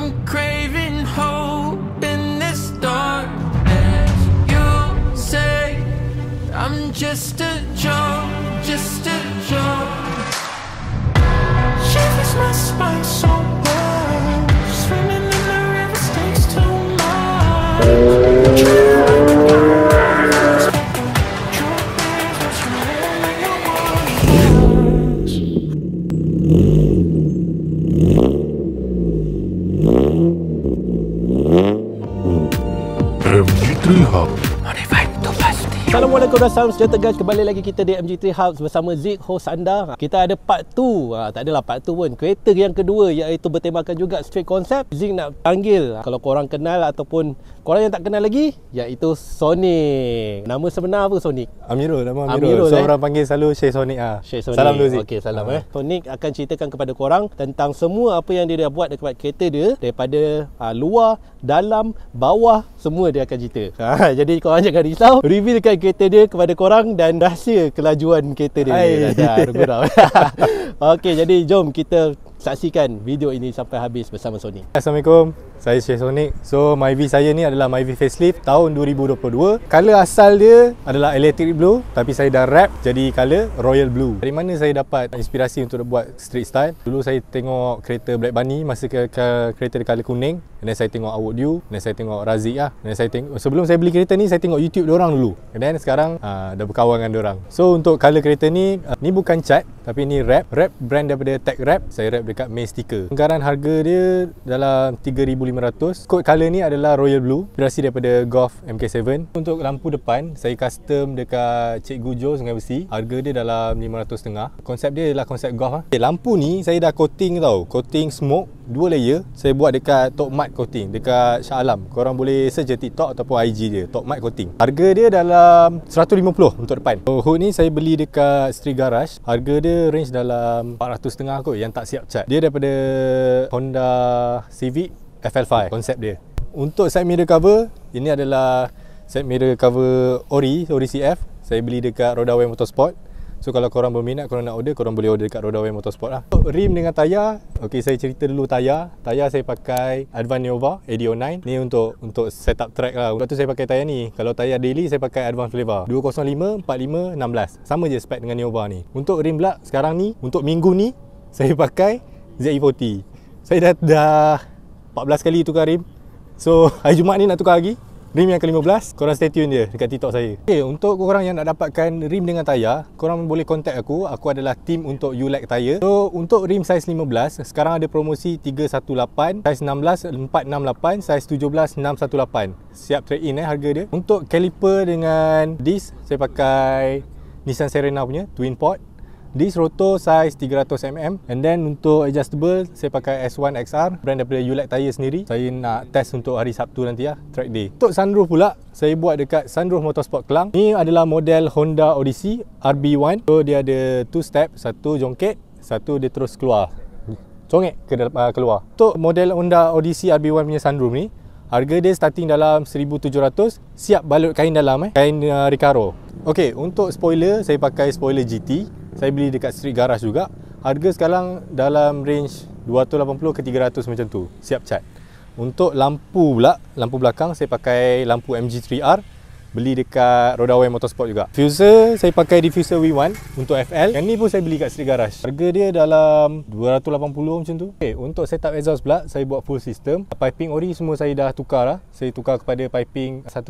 I'm craving hope in this darkness You say I'm just a Treehouse. Assalamualaikum dan salam sejahtera guys Kembali lagi kita di MG House bersama Zik, host anda Kita ada part 2 ha, ah, Tak adalah part 2 pun Kereta yang kedua iaitu bertemakan juga Street Concept Zik nak panggil ah, Kalau korang kenal ataupun korang yang tak kenal lagi Iaitu Sonic Nama sebenar apa Sonic? Amirul nama Amirul. Amirul so eh. orang panggil selalu Syekh Sonik ah. Syekh Sonik. Salam Luzi. Okey, salam ha. eh. Sonik akan ceritakan kepada korang tentang semua apa yang dia dah buat dekat kereta dia daripada uh, luar, dalam, bawah semua dia akan cerita. Ha. jadi korang jangan risau. Revealkan kereta dia kepada korang dan rahsia kelajuan kereta dia. Ha. Okey, jadi jom kita saksikan video ini sampai habis bersama Sonic. Assalamualaikum. Saya Syekh Sonic. So, Myvi saya ni adalah Myvi facelift tahun 2022. Color asal dia adalah electric blue tapi saya dah wrap jadi color royal blue. Dari mana saya dapat inspirasi untuk buat street style? Dulu saya tengok kereta Black Bunny masa ke, ke kereta dia color kuning. Then saya tengok Awok Dew. Then saya tengok Razik lah. Then saya tengok sebelum saya beli kereta ni saya tengok YouTube orang dulu. And sekarang uh, dah berkawan dengan orang. So, untuk color kereta ni uh, ni bukan cat tapi ni wrap. Wrap brand daripada Tech Wrap. Saya wrap dekat main sticker Anggaran harga dia dalam RM3,500 Code colour ni adalah royal blue Berasih daripada Golf MK7 Untuk lampu depan Saya custom dekat Cikgu Gujo Sungai Besi Harga dia dalam RM500 setengah Konsep dia adalah konsep Golf lah okay, eh, Lampu ni saya dah coating tau Coating smoke Dua layer Saya buat dekat Top Mat Coating Dekat Shah Alam Korang boleh search je TikTok Ataupun IG dia Top Mat Coating Harga dia dalam RM150 untuk depan so, Hood ni saya beli dekat Street Garage Harga dia range dalam RM400 setengah kot Yang tak siap cat konsep Dia daripada Honda Civic FL5 Konsep dia Untuk side mirror cover Ini adalah Side mirror cover Ori Ori CF Saya beli dekat Rodaway Motorsport So kalau korang berminat Korang nak order Korang boleh order dekat Rodaway Motorsport lah rim dengan tayar Okay saya cerita dulu tayar Tayar saya pakai Advan Nova AD09 Ni untuk Untuk set up track lah Untuk tu saya pakai tayar ni Kalau tayar daily Saya pakai Advan Flavor 205 45 16 Sama je spek dengan Nova ni Untuk rim belak Sekarang ni Untuk minggu ni saya pakai ZE40 saya dah, dah 14 kali tukar rim so hari Jumaat ni nak tukar lagi rim yang ke-15 korang stay tune je dekat TikTok saya Okay, untuk korang yang nak dapatkan rim dengan tayar korang boleh contact aku aku adalah team untuk you like tayar so untuk rim saiz 15 sekarang ada promosi 318 saiz 16 468 saiz 17 618 siap trade in eh harga dia untuk caliper dengan disc saya pakai Nissan Serena punya twin port This rotor size 300mm And then untuk adjustable Saya pakai S1 XR Brand daripada Ulec Tire sendiri Saya nak test untuk hari Sabtu nanti lah Track day Untuk sunroof pula Saya buat dekat sunroof motorsport Kelang Ni adalah model Honda Odyssey RB1 So dia ada 2 step Satu jongkit Satu dia terus keluar Congek ke ah, keluar Untuk model Honda Odyssey RB1 punya sunroof ni Harga dia starting dalam 1700 Siap balut kain dalam eh Kain uh, Recaro Okay, untuk spoiler Saya pakai spoiler GT saya beli dekat street garage juga harga sekarang dalam range 280 ke 300 macam tu siap cat untuk lampu pula lampu belakang saya pakai lampu MG3R beli dekat Rodaway Motorsport juga Fuser saya pakai diffuser V1 untuk FL yang ni pun saya beli kat street garage harga dia dalam 280 macam tu Okay, eh, untuk setup exhaust pula saya buat full system piping ori semua saya dah tukar lah saya tukar kepada piping 1.67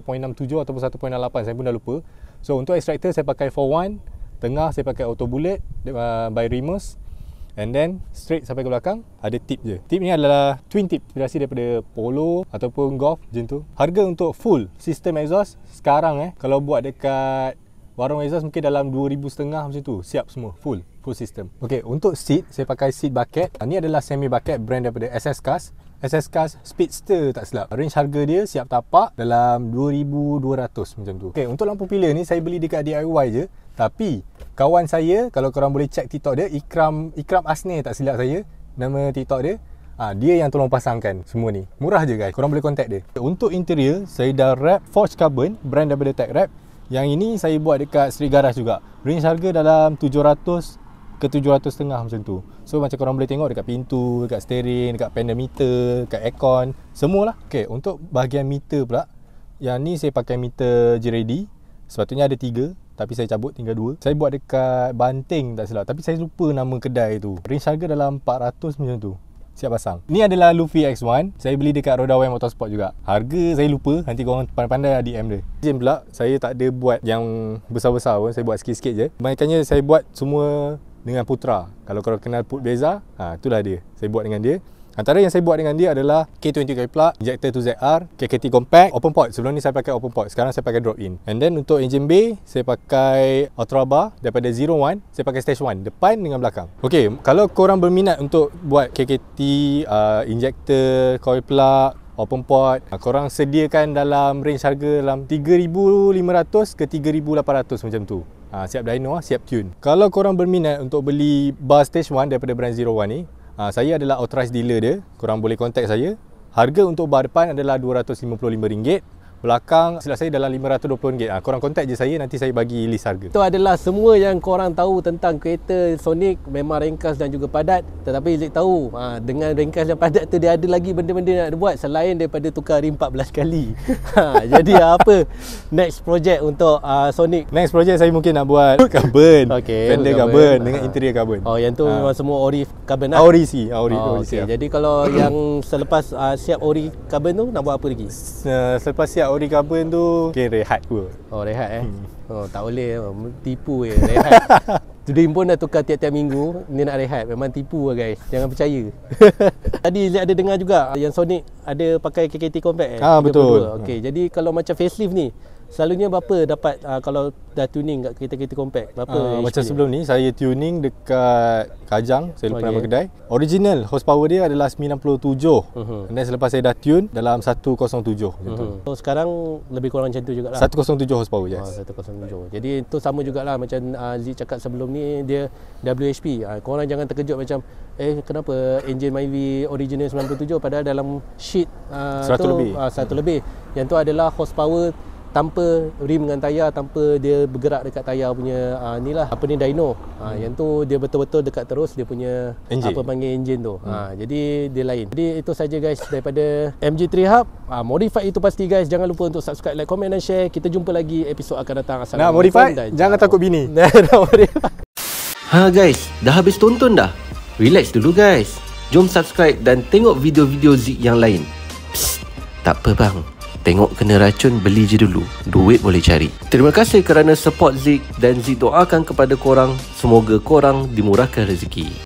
ataupun 1.68 saya pun dah lupa so untuk extractor saya pakai Tengah saya pakai auto bullet uh, by rimus, And then straight sampai ke belakang ada tip je. Tip ni adalah twin tip inspirasi daripada Polo ataupun Golf macam tu. Harga untuk full sistem exhaust sekarang eh kalau buat dekat warung exhaust mungkin dalam 2000 setengah macam tu siap semua full full sistem. Okey, untuk seat saya pakai seat bucket. Ini ah, adalah semi bucket brand daripada SS Cars. SS Cars Speedster tak silap. Range harga dia siap tapak dalam 2200 macam tu. Okey, untuk lampu pilar ni saya beli dekat DIY je. Tapi kawan saya kalau korang boleh check TikTok dia Ikram Ikram Asni tak silap saya nama TikTok dia. Ha, dia yang tolong pasangkan semua ni. Murah je guys. Korang boleh contact dia. Okay, untuk interior saya dah wrap forged Carbon brand daripada Tech Wrap. Yang ini saya buat dekat Street Garage juga. Range harga dalam 700 ke ratus setengah macam tu so macam korang boleh tengok dekat pintu dekat steering dekat panel meter dekat aircon semualah Okay, untuk bahagian meter pula yang ni saya pakai meter G-Ready sepatutnya ada tiga, tapi saya cabut tinggal dua. saya buat dekat banting tak silap tapi saya lupa nama kedai tu range harga dalam empat ratus macam tu siap pasang ni adalah Luffy X1 saya beli dekat Rodaway Motorsport juga harga saya lupa nanti korang pandai-pandai lah DM dia jam pula saya tak ada buat yang besar-besar pun saya buat sikit-sikit je mainkannya saya buat semua dengan Putra. Kalau korang kenal Put Beza, ha, itulah dia. Saya buat dengan dia. Antara yang saya buat dengan dia adalah K20 kali plug, injector 2ZR, KKT compact, open port. Sebelum ni saya pakai open port, sekarang saya pakai drop in. And then untuk engine bay, saya pakai ultra bar daripada Zero One, saya pakai stage One. depan dengan belakang. Okay. kalau korang berminat untuk buat KKT uh, injector coil plug open port uh, korang sediakan dalam range harga dalam 3500 ke 3800 macam tu ha, siap dyno siap tune kalau korang berminat untuk beli bar stage 1 daripada brand Zero One ni ha, saya adalah authorized dealer dia korang boleh contact saya harga untuk bar depan adalah RM255 belakang silap saya dalam RM520 ha, ah, korang kontak je saya nanti saya bagi list harga itu adalah semua yang korang tahu tentang kereta Sonic memang ringkas dan juga padat tetapi Zik tahu ha, dengan ringkas dan padat tu dia ada lagi benda-benda nak buat selain daripada tukar rim 14 kali ha, jadi apa next project untuk uh, Sonic next project saya mungkin nak buat carbon okay, fender carbon, carbon dengan ha. interior carbon oh yang tu ha. memang semua ori carbon lah ori si ori, oh, ori okay. Ya. jadi kalau yang selepas uh, siap ori carbon tu nak buat apa lagi uh, selepas siap kat Ori Carbon tu Okay rehat gue Oh rehat eh hmm. Oh tak boleh oh, Tipu je eh. Rehat Dream pun dah tukar tiap-tiap minggu Ni nak rehat Memang tipu lah guys Jangan percaya Tadi ada dengar juga Yang Sonic Ada pakai KKT Compact eh? Ah 32. betul Okay hmm. jadi kalau macam facelift ni Selalunya berapa dapat uh, kalau dah tuning kat kereta-kereta compact? Berapa? Uh, macam dia? sebelum ni saya tuning dekat Kajang, saya lupa okay. nama kedai. Original horsepower dia adalah 97. Uh-huh. Dan selepas saya dah tune dalam 107 uh-huh. gitu. So sekarang lebih kurang macam tu jugaklah. 107 horsepower yes. Ah, uh, 107. Jadi itu sama jugaklah macam uh, Z cakap sebelum ni dia WHP. Uh, korang jangan terkejut macam eh kenapa engine Myvi original 97 padahal dalam sheet uh, tu lebih. Uh, 100 uh lebih. Yang tu adalah horsepower tanpa rim dengan tayar tanpa dia bergerak dekat tayar punya uh, ni lah apa ni dyno ah, hmm. yang tu dia betul-betul dekat terus dia punya engine. apa panggil engine tu hmm. uh, jadi dia lain jadi itu saja guys daripada MG3 Hub uh, modified itu pasti guys jangan lupa untuk subscribe like comment dan share kita jumpa lagi episod akan datang Assalamualaikum nah, modify, dan jangan jauh. takut bini nah, modify. ha guys dah habis tonton dah relax dulu guys jom subscribe dan tengok video-video Zik yang lain Psst, tak apa bang Tengok kena racun, beli je dulu. Duit boleh cari. Terima kasih kerana support Zik dan Zik doakan kepada korang. Semoga korang dimurahkan rezeki.